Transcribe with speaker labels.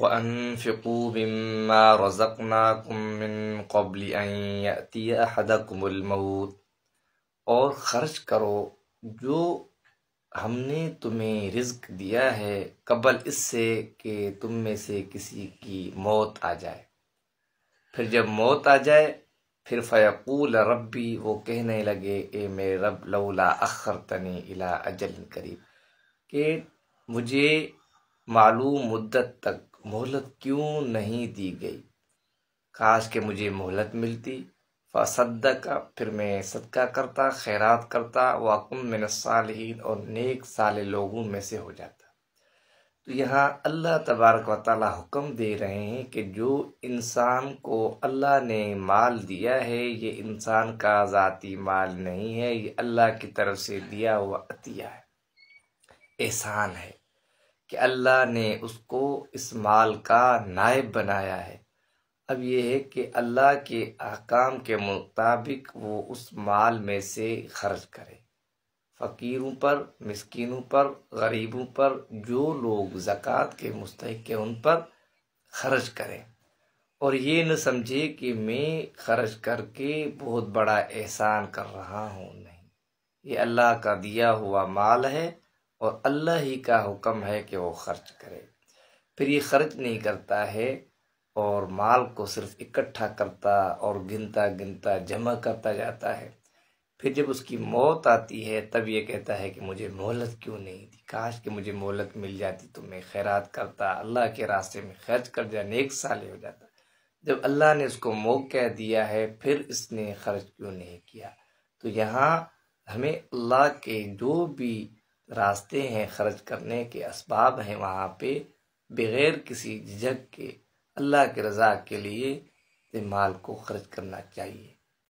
Speaker 1: وأنفقوا مما रज़कनाकुम मिन قبل أن يأتي أحدكم الموت और खर्च करो जो हमने तुम्हें रिज्क दिया है कबल इससे कि तुम में से किसी की मौत आ जाए फिर जब मौत आ जाए फिर फ़यकूल रबी वो कहने लगे ए मेरे रब लौला अखर तनी इला अजल करीब कि मुझे मालूम मुद्दत तक मोहलत क्यों नहीं दी गई काश के मुझे मोहलत मिलती का फिर मैं सदका करता खैरात करता वाकुम मिन सालहीन और नेक साले लोगों में से हो जाता तो यहाँ अल्लाह तबारक व हुक्म दे रहे हैं कि जो इंसान को अल्लाह ने माल दिया है ये इंसान का ज़ाती माल नहीं है ये अल्लाह की तरफ से दिया हुआ अतिया है एहसान है कि अल्लाह ने उसको इस माल का नायब बनाया है अब यह है कि अल्लाह के अहकाम के मुताबिक वो उस माल में से खर्च करे फ़कीरों पर मिसकीनों पर गरीबों पर जो लोग ज़क़़त के मुस्तक हैं उन पर खर्च करें और ये न समझे कि मैं खर्च करके बहुत बड़ा एहसान कर रहा हूँ नहीं ये अल्लाह का दिया हुआ माल है और अल्लाह ही का हुक्म है कि वो खर्च करे फिर ये खर्च नहीं करता है और माल को सिर्फ इकट्ठा करता और गिनता गिनता जमा करता जाता है फिर जब उसकी मौत आती है तब ये कहता है कि मुझे मोहलत क्यों नहीं थी काश कि मुझे मोहलत मिल जाती तो मैं खैरात करता अल्लाह के रास्ते में खर्च कर जाने एक साल हो जाता जब अल्लाह ने उसको मौका दिया है फिर इसने खर्च क्यों नहीं किया तो यहाँ हमें अल्लाह के जो भी रास्ते हैं खर्च करने के इसबाब हैं वहाँ पे बग़ैर किसी झिझक के अल्लाह के रज़ा के लिए माल को खर्च करना चाहिए